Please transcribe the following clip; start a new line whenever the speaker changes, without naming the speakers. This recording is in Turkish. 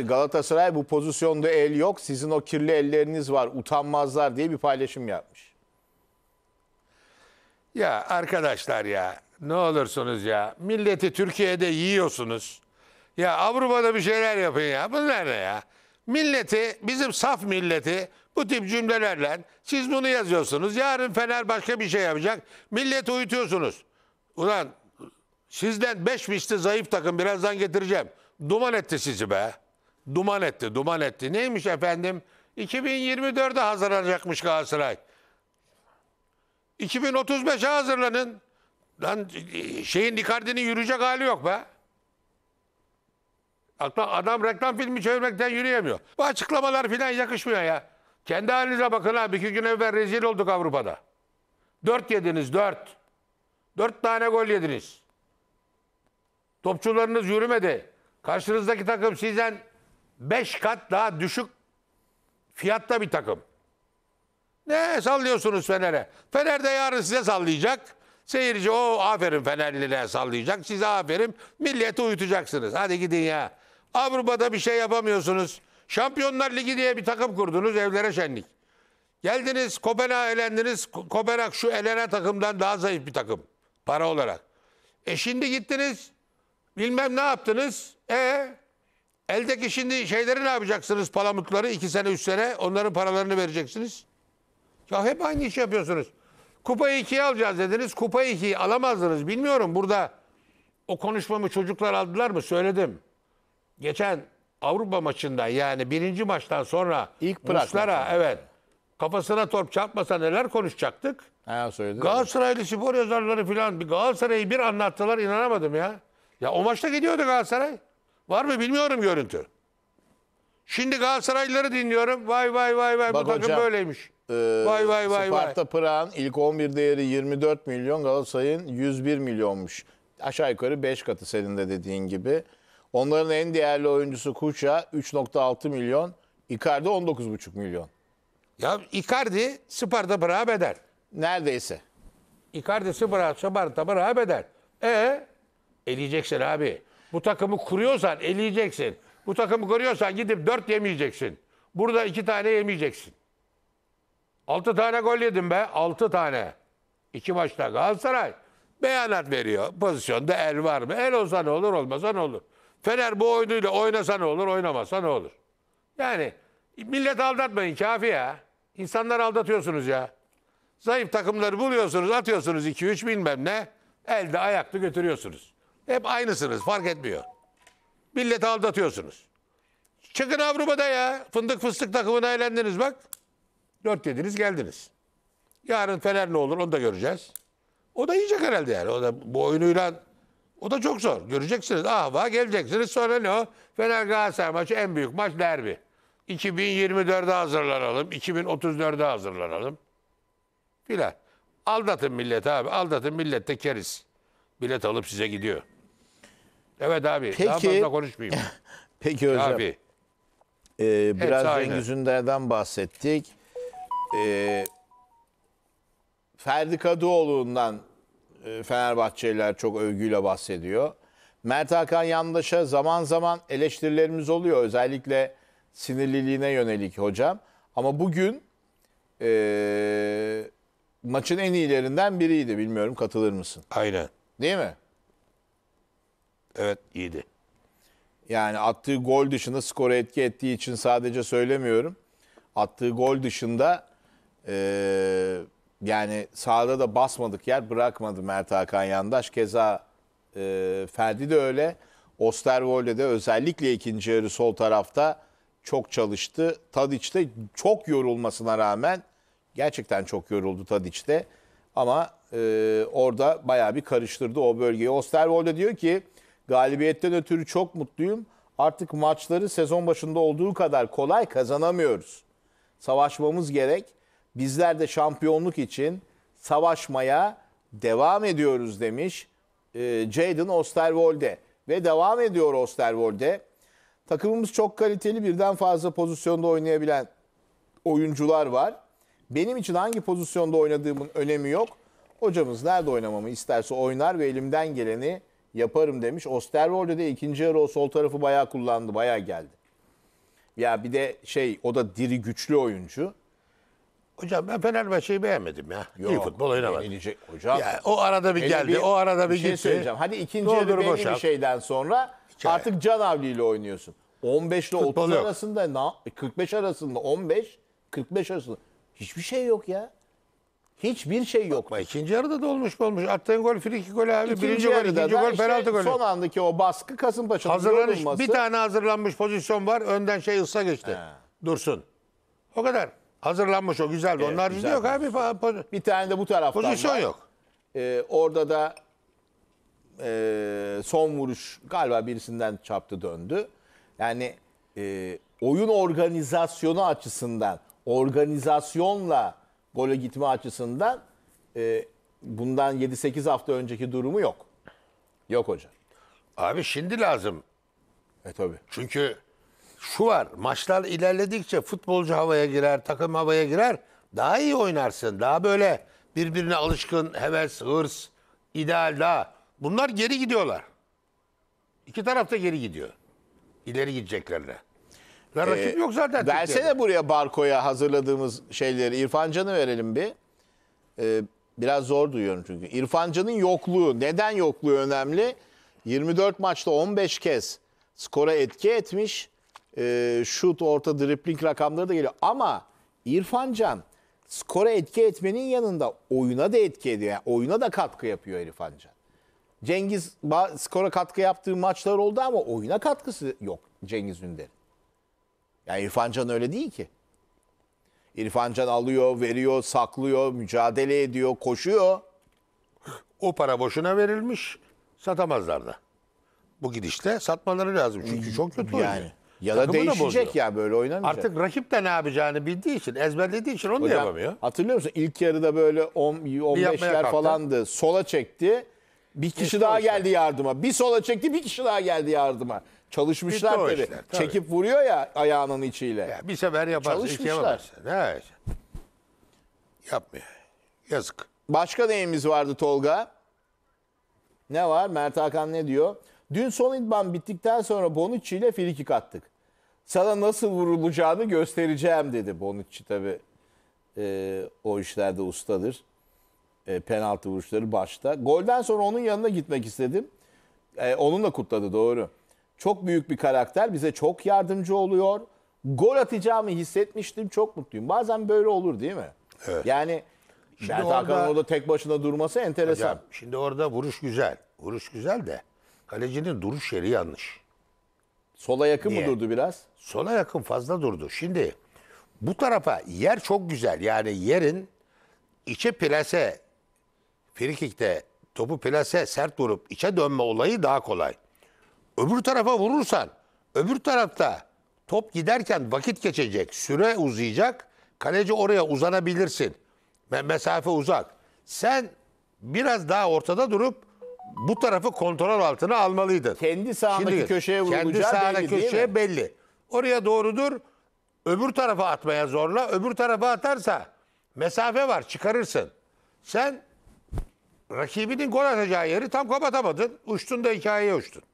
Galatasaray bu pozisyonda el yok. Sizin o kirli elleriniz var. Utanmazlar diye bir paylaşım yapmış.
Ya arkadaşlar ya ne olursunuz ya. Milleti Türkiye'de yiyorsunuz. Ya Avrupa'da bir şeyler yapın ya. Bunlar ne ya? Milleti, bizim saf milleti bu tip cümlelerle siz bunu yazıyorsunuz. Yarın Fener başka bir şey yapacak. Milleti uyutuyorsunuz. Ulan sizden beş misli zayıf takım birazdan getireceğim. Duman etti sizi be duman etti, duman etti. Neymiş efendim? 2024'e hazırlanacakmış Galatasaray. 2035'e hazırlanın. Lan şeyin Icardi'nin yürüyecek hali yok be. Adam reklam filmi çevirmekten yürüyemiyor. Bu açıklamalar falan yakışmıyor ya. Kendi halinize bakın abi. İki gün evvel rezil olduk Avrupa'da. Dört yediniz, dört. Dört tane gol yediniz. Topçularınız yürümedi. Karşınızdaki takım sizden 5 kat daha düşük fiyatta bir takım. Ne sallıyorsunuz Fener'e? Fener de yarın size sallayacak. Seyirci o aferin Fenerlilere sallayacak. Size aferin. Milleti uyutacaksınız. Hadi gidin ya. Avrupa'da bir şey yapamıyorsunuz. Şampiyonlar Ligi diye bir takım kurdunuz. Evlere şenlik. Geldiniz Kopenhag elendiniz. Kopenhag şu Elene takımdan daha zayıf bir takım. Para olarak. E şimdi gittiniz. Bilmem ne yaptınız. E Eldeki şimdi şeyleri ne yapacaksınız? Palamutları iki sene üç sene onların paralarını vereceksiniz. Ya hep aynı iş yapıyorsunuz. Kupayı ikiye alacağız dediniz. Kupayı ikiye alamazdınız. Bilmiyorum burada o konuşmamı çocuklar aldılar mı? Söyledim. Geçen Avrupa maçında yani birinci maçtan sonra ilk Muslera evet kafasına torp çarpmasa neler konuşacaktık? Ha, söyledi. Galatasaraylı spor yazarları falan bir Galatasaray'ı bir anlattılar inanamadım ya. Ya o maçta gidiyordu Galatasaray. Var mı bilmiyorum görüntü. Şimdi Galatasaraylıları dinliyorum. Vay vay vay vay Bak bu takım hocam, böyleymiş. E, vay vay vay Sparta
vay. Pırağ'ın ilk 11 değeri 24 milyon Galatasaray'ın 101 milyonmuş. Aşağı yukarı 5 katı senin de dediğin gibi. Onların en değerli oyuncusu Kuşa 3.6 milyon. Icardi 19.5 milyon. Ya Icardi
Sparta Pırağı bedel. Neredeyse. Icardi Sparta Sparta Pırağı bedel. E eleyeceksin abi. Bu takımı kuruyorsan eleyeceksin. Bu takımı kuruyorsan gidip dört yemeyeceksin. Burada iki tane yemeyeceksin. Altı tane gol yedim be. Altı tane. İki maçta Galatasaray beyanat veriyor. Pozisyonda el var mı? El olsa ne olur, olmasa ne olur? Fener bu oyunuyla oynasa ne olur, oynamasa ne olur? Yani millet aldatmayın kafi ya. İnsanlar aldatıyorsunuz ya. Zayıf takımları buluyorsunuz, atıyorsunuz 2-3 bilmem ne. Elde ayakta götürüyorsunuz. Hep aynısınız fark etmiyor. Milleti aldatıyorsunuz. Çıkın Avrupa'da ya. Fındık fıstık takımına eğlendiniz bak. Dört yediniz geldiniz. Yarın Fener ne olur onu da göreceğiz. O da yiyecek herhalde yani. O da bu oyunuyla o da çok zor. Göreceksiniz. Ah va geleceksiniz. Sonra ne o? Fener Galatasaray maçı en büyük maç derbi. 2024'e hazırlanalım. 2034'e hazırlanalım. Filan. Aldatın millet abi. Aldatın millette de keriz. Bilet
alıp size gidiyor.
Evet abi. Peki, daha fazla konuşmayayım.
Peki hocam. Abi. E, biraz Cengiz Ünder'den bahsettik. E, Ferdi Kadıoğlu'ndan e, Fenerbahçeliler çok övgüyle bahsediyor. Mert Hakan Yandaş'a zaman zaman eleştirilerimiz oluyor. Özellikle sinirliliğine yönelik hocam. Ama bugün e, maçın en iyilerinden biriydi. Bilmiyorum katılır mısın? Aynen. Değil mi? Evet. iyiydi. Yani attığı gol dışında skoru etki ettiği için sadece söylemiyorum. Attığı gol dışında e, yani sahada da basmadık yer bırakmadı Mert Hakan Yandaş. Keza e, Ferdi de öyle. Osterwolde de özellikle ikinci yarı sol tarafta çok çalıştı. Tadiç de çok yorulmasına rağmen gerçekten çok yoruldu Tadiç de. Ama e, orada bayağı bir karıştırdı o bölgeyi. Osterwolde diyor ki Galibiyetten ötürü çok mutluyum. Artık maçları sezon başında olduğu kadar kolay kazanamıyoruz. Savaşmamız gerek. Bizler de şampiyonluk için savaşmaya devam ediyoruz demiş e, Jaden Osterwolde. Ve devam ediyor Osterwolde. Takımımız çok kaliteli birden fazla pozisyonda oynayabilen oyuncular var. Benim için hangi pozisyonda oynadığımın önemi yok. Hocamız nerede oynamamı isterse oynar ve elimden geleni yaparım demiş. Osterwolde de ikinci yarı o sol tarafı bayağı kullandı, bayağı geldi. Ya bir de şey o da diri güçlü oyuncu. Hocam ben Fenerbahçe'yi beğenmedim ya. Yok, İyi futbol
oynamadı. Yenilecek hocam. Ya, o arada bir geldi, bir, o arada bir, bir şey gitti. Söyleyeceğim. Hadi ikinci Doğru, yarı belli bir
şeyden sonra Hikaye. artık Can Avli ile oynuyorsun. 15 ile futbol 30 yok. arasında, 45 e, arasında 15, 45 arasında hiçbir şey yok ya. Hiçbir şey yok. Ama ikinci yarıda da olmuş olmuş. Attığın gol friki gol abi. İkinci birinci gol, ikinci gol, işte golü. Son andaki o baskı Kasımpaşa'nın Hazırlanış, yorulması. Bir tane
hazırlanmış pozisyon var. Önden şey ıslak geçti. He. Dursun. O kadar. Hazırlanmış o güzel. Evet, Onlar güzel yok abi.
Bir tane de bu taraftan Pozisyon var. yok. Ee, orada da e, son vuruş galiba birisinden çaptı döndü. Yani e, oyun organizasyonu açısından organizasyonla gole gitme açısından e, bundan 7-8 hafta önceki durumu yok. Yok hocam. Abi şimdi lazım. E tabi. Çünkü
şu var maçlar ilerledikçe futbolcu havaya girer, takım havaya girer. Daha iyi oynarsın. Daha böyle birbirine alışkın, heves, hırs, ideal daha. Bunlar geri gidiyorlar. İki taraf da geri gidiyor. İleri gideceklerine.
Ya ee, rakip yok zaten. Versene Türkiye'de. buraya Barko'ya hazırladığımız şeyleri. İrfancan'ı verelim bir. Ee, biraz zor duyuyorum çünkü. İrfancan'ın yokluğu. Neden yokluğu önemli? 24 maçta 15 kez skora etki etmiş. Ee, şut, orta, dripling rakamları da geliyor. Ama İrfancan skora etki etmenin yanında oyuna da etki ediyor. Yani oyuna da katkı yapıyor İrfancan. Cengiz skora katkı yaptığı maçlar oldu ama oyuna katkısı yok Cengiz Ünder'in. Yani İrfan Can öyle değil ki. İrfan Can alıyor, veriyor, saklıyor, mücadele ediyor, koşuyor. O para boşuna verilmiş.
Satamazlar da. Bu gidişte satmaları lazım. Çünkü çok kötü yani. oynuyor. Ya da Takımı değişecek ya böyle oynamayacak. Artık
rakip de ne yapacağını bildiği için, ezberlediği için onu da yapamıyor. Hatırlıyor musun? İlk yarıda böyle 10 15'ler kalktı. falandı. Sola çekti. Bir kişi İşte daha işte. geldi yardıma. Bir sola çekti, bir kişi daha geldi yardıma. Çalışmışlar tabii. Işler, tabii. Çekip vuruyor ya ayağının içiyle. Ya bir sefer yaparsın, şey Çalışmışlar. yapamazsın. Evet. Yapmıyor. Yazık. Başka neyimiz vardı Tolga? Ne var? Mert Hakan ne diyor? Dün son idman bittikten sonra Bonucci ile frikik attık. Sana nasıl vurulacağını göstereceğim dedi Bonucci tabii. E, o işlerde ustadır. E, penaltı vuruşları başta. Golden sonra onun yanına gitmek istedim. E, da kutladı doğru. Çok büyük bir karakter. Bize çok yardımcı oluyor. Gol atacağımı hissetmiştim. Çok mutluyum. Bazen böyle olur değil mi? Evet. Yani şimdi Mert orada, Hakan'ın orada tek başına durması enteresan. Hocam,
şimdi orada vuruş güzel. Vuruş güzel de kalecinin duruş yeri yanlış. Sola yakın Niye? mı durdu biraz? Sola yakın fazla durdu. Şimdi bu tarafa yer çok güzel. Yani yerin içe plase, frikikte topu plase sert vurup içe dönme olayı daha kolay. Öbür tarafa vurursan öbür tarafta top giderken vakit geçecek, süre uzayacak. Kaleci oraya uzanabilirsin. Mesafe uzak. Sen biraz daha ortada durup bu tarafı kontrol altına almalıydın. Kendi sağındaki Şimdi, köşeye vurulacağı kendi sağındaki belli köşeye belli. Oraya doğrudur. Öbür tarafa atmaya zorla. Öbür tarafa atarsa mesafe var çıkarırsın. Sen rakibinin gol atacağı yeri tam kapatamadın. Uçtun da hikayeye uçtun.